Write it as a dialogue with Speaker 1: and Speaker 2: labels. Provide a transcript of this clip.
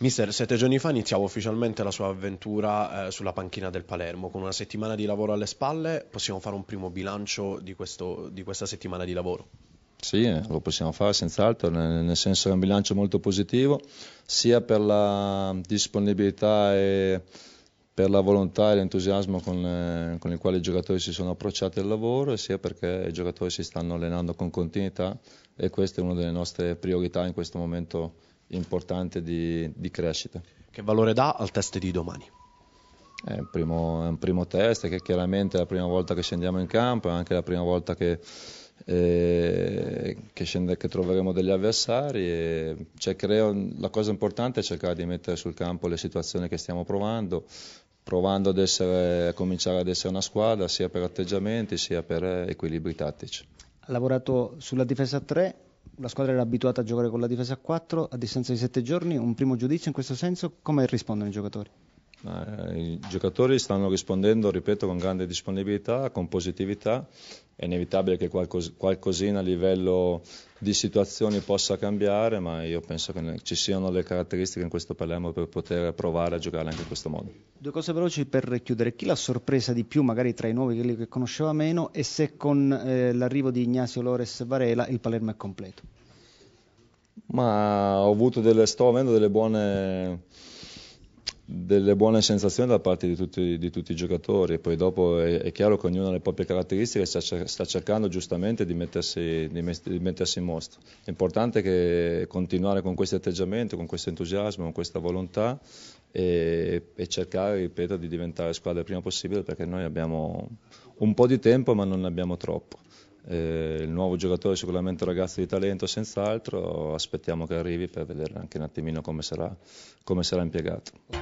Speaker 1: Mister, sette giorni fa iniziava ufficialmente la sua avventura eh, sulla panchina del Palermo. Con una settimana di lavoro alle spalle, possiamo fare un primo
Speaker 2: bilancio di, questo, di questa settimana di lavoro? Sì, eh, lo possiamo fare senz'altro, nel senso che è un bilancio molto positivo, sia per la disponibilità e per la volontà e l'entusiasmo con, eh, con il quale i giocatori si sono approcciati al lavoro, sia perché i giocatori si stanno allenando con continuità e questa è una delle nostre priorità in questo momento importante di, di crescita. Che valore dà al test di domani? È un, primo, è un, primo, test che chiaramente è la prima volta che scendiamo in campo, è anche la prima volta che, eh, che, scende, che troveremo degli avversari. Creo, la cosa importante è cercare di mettere sul campo le situazioni che stiamo provando, provando ad essere, a cominciare ad essere una squadra sia per atteggiamenti sia per eh, equilibri tattici.
Speaker 3: Ha lavorato sulla difesa 3, la squadra era abituata a giocare con la difesa a 4, a distanza di 7 giorni, un primo giudizio in questo senso, come rispondono i giocatori?
Speaker 2: Eh, I giocatori stanno rispondendo, ripeto, con grande disponibilità, con positività. È inevitabile che qualcos- qualcosina a livello di situazioni possa cambiare, ma io penso che ci siano le caratteristiche in questo Palermo per poter provare a giocare anche in questo modo.
Speaker 3: Due cose veloci per chiudere. Chi l'ha sorpresa di più, magari tra i nuovi quelli che conosceva meno, e se con eh, l'arrivo di Ignazio Lores Varela il Palermo è completo?
Speaker 2: Ma ho avuto delle, sto avendo delle buone delle buone sensazioni da parte di tutti, di tutti i giocatori, poi dopo è, è, chiaro che ognuno ha le proprie caratteristiche e sta, cercando giustamente di mettersi, di mettersi in mostra. L'importante è che continuare con questo atteggiamento, con questo entusiasmo, con questa volontà e, e cercare, ripeto, di diventare squadra il prima possibile perché noi abbiamo un po' di tempo ma non ne abbiamo troppo. Eh, il nuovo giocatore è sicuramente un ragazzo di talento, senz'altro, aspettiamo che arrivi per vedere anche un attimino come sarà, come sarà impiegato.